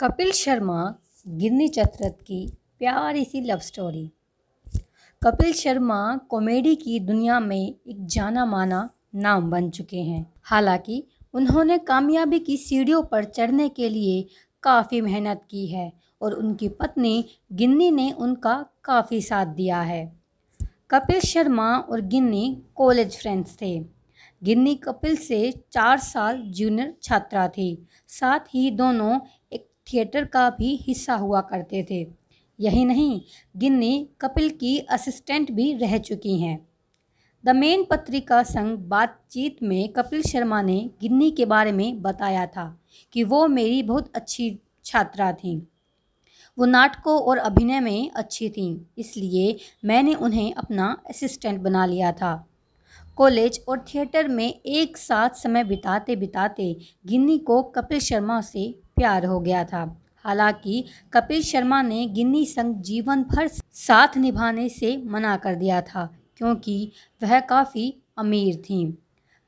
कपिल शर्मा गिन्नी चतरथ की प्यारी सी love story Kapil Sharma comedy की दुनिया में एक जाना माना नाम बन चुके हैं हालांकि उन्होंने कामयाबी की सीढ़ियों पर चढ़ने के लिए काफ़ी मेहनत की है और उनकी पत्नी गिन्नी ने उनका काफ़ी साथ दिया है कपिल शर्मा और गिन्नी कॉलेज फ्रेंड्स थे गिन्नी कपिल से चार साल जूनियर छात्रा थी साथ ही दोनों एक थिएटर का भी हिस्सा हुआ करते थे यही नहीं गिन्नी कपिल की असिस्टेंट भी रह चुकी हैं द मेन पत्रिका संग बातचीत में कपिल शर्मा ने गिन्नी के बारे में बताया था कि वो मेरी बहुत अच्छी छात्रा थीं वो नाटकों और अभिनय में अच्छी थीं इसलिए मैंने उन्हें अपना असिस्टेंट बना लिया था कॉलेज और थिएटर में एक साथ समय बिताते बिताते गिन्नी को कपिल शर्मा से प्यार हो गया था हालांकि कपिल शर्मा ने गिन्नी संग जीवन भर साथ निभाने से मना कर दिया था क्योंकि वह काफ़ी अमीर थी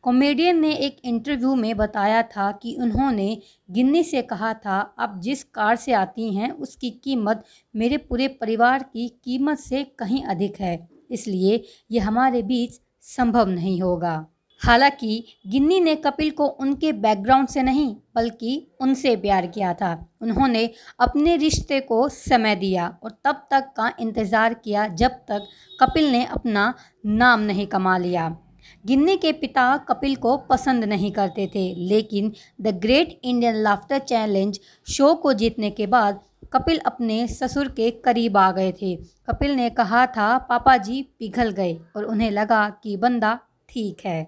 कॉमेडियन ने एक इंटरव्यू में बताया था कि उन्होंने गिन्नी से कहा था अब जिस कार से आती हैं उसकी कीमत मेरे पूरे परिवार की कीमत से कहीं अधिक है इसलिए यह हमारे बीच संभव नहीं होगा हालांकि गिन्नी ने कपिल को उनके बैकग्राउंड से नहीं बल्कि उनसे प्यार किया था उन्होंने अपने रिश्ते को समय दिया और तब तक का इंतज़ार किया जब तक कपिल ने अपना नाम नहीं कमा लिया गिन्नी के पिता कपिल को पसंद नहीं करते थे लेकिन the great Indian laughter challenge show को जीतने के बाद कपिल अपने ससुर के करीब आ गए थे कपिल ने कहा था पापा जी पिघल गए और उन्हें लगा कि बंदा ठीक है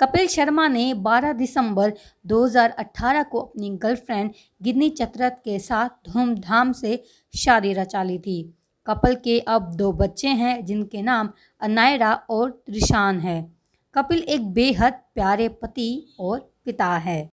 कपिल शर्मा ने 12 दिसंबर 2018 को अपनी गर्लफ्रेंड गिन्नी चतरथ के साथ धूमधाम से शादी रचा ली थी कपल के अब दो बच्चे हैं जिनके नाम अनायरा और त्रिशान है कपिल एक बेहद प्यारे पति और पिता है